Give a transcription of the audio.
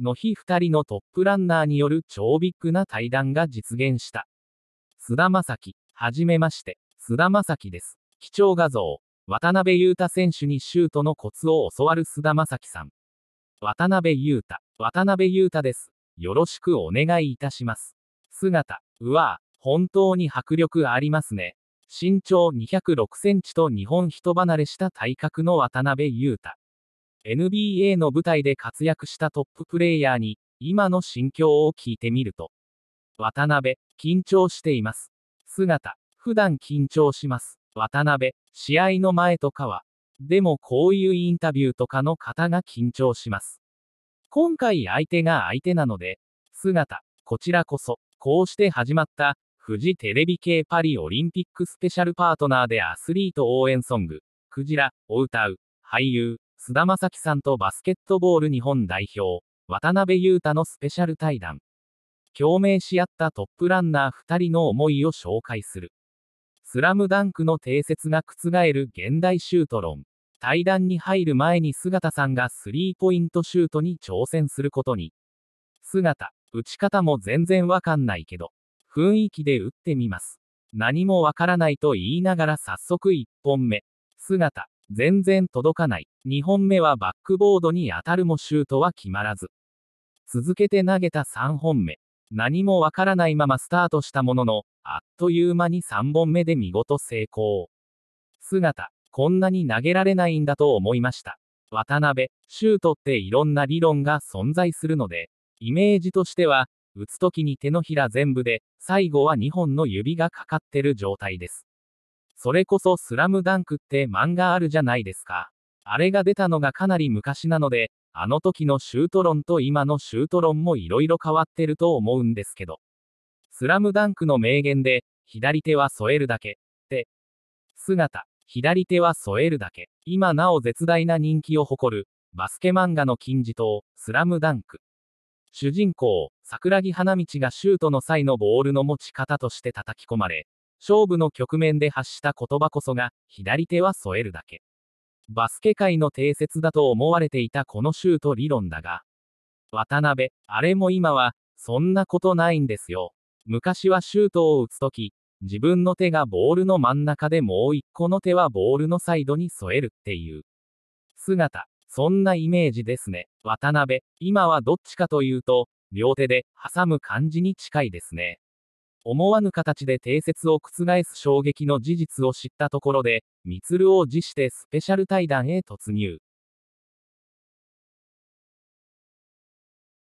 の日2人のトップランナーによる超ビッグな対談が実現した。菅田将暉、はじめまして、菅田将暉です。貴重画像、渡辺裕太選手にシュートのコツを教わる菅田将暉さん。渡辺裕太、渡辺裕太です。よろしくお願いいたします。姿、うわぁ、本当に迫力ありますね。身長206センチと日本人離れした体格の渡辺裕太。NBA の舞台で活躍したトッププレイヤーに、今の心境を聞いてみると。渡辺、緊張しています。姿、普段緊張します。渡辺、試合の前とかは。でもこういうインタビューとかの方が緊張します。今回相手が相手なので、姿、こちらこそ、こうして始まった、フジテレビ系パリオリンピックスペシャルパートナーでアスリート応援ソング、クジラを歌う、俳優、菅田将暉さんとバスケットボール日本代表、渡辺裕太のスペシャル対談。共鳴し合ったトップランナー2人の思いを紹介する。スラムダンクの定説が覆る現代シュート論。対談に入る前に姿さんがスリーポイントシュートに挑戦することに。姿、打ち方も全然わかんないけど、雰囲気で打ってみます。何もわからないと言いながら早速1本目。姿、全然届かない。2本目はバックボードに当たるもシュートは決まらず。続けて投げた3本目。何もわからないままスタートしたものの、あっという間に3本目で見事成功。姿、こんなに投げられないんだと思いました。渡辺、シュートっていろんな理論が存在するので、イメージとしては、打つ時に手のひら全部で、最後は2本の指がかかってる状態です。それこそスラムダンクって漫画あるじゃないですか。あれが出たのがかなり昔なので、あの時のシュート論と今のシュート論も色々変わってると思うんですけど。スラムダンクの名言で、左手は添えるだけ、って。姿、左手は添えるだけ。今なお絶大な人気を誇る、バスケ漫画の金字塔、スラムダンク。主人公、桜木花道がシュートの際のボールの持ち方として叩き込まれ、勝負の局面で発した言葉こそが、左手は添えるだけ。バスケ界の定説だと思われていたこのシュート理論だが、渡辺、あれも今は、そんなことないんですよ。昔はシュートを打つとき、自分の手がボールの真ん中でもう一個の手はボールのサイドに添えるっていう。姿、そんなイメージですね。渡辺、今はどっちかというと、両手で挟む感じに近いですね。思わぬ形で定説を覆す衝撃の事実を知ったところで、ミツルを辞してスペシャル対談へ突入。